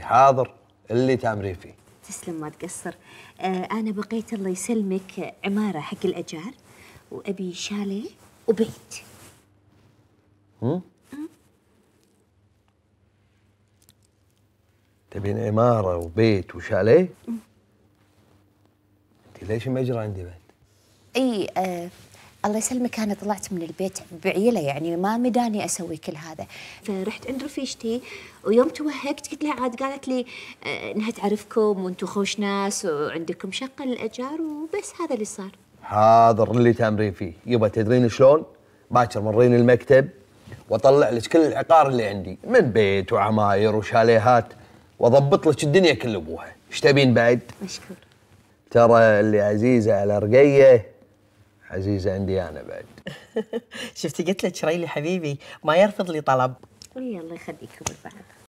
حاضر اللي تامرين فيه تسلم ما تقصر آه أنا بقيت الله يسلمك عمارة حق الأجار وأبي شاليه وبيت هم؟ تبين عمارة وبيت وشاليه؟ انت ليش ما يجرى عندي بعد؟ اي آه الله يسلمك انا طلعت من البيت بعيله يعني ما مداني اسوي كل هذا فرحت عند رفيجتي ويوم توهقت قلت لها عاد قالت لي آه، انها تعرفكم وانتم خوش ناس وعندكم شقه للاجار وبس هذا اللي صار حاضر اللي تامرين فيه يبا تدرين شلون باكر مرين المكتب واطلع لك كل العقار اللي عندي من بيت وعماير وشاليهات واضبط لك الدنيا كل ابوها ايش تبين بعد مشكور ترى اللي عزيزه على رقيه عزيزه عندي انا بعد شفتي قلت لك شريلي حبيبي ما يرفض لي طلب يلا يخليك ابو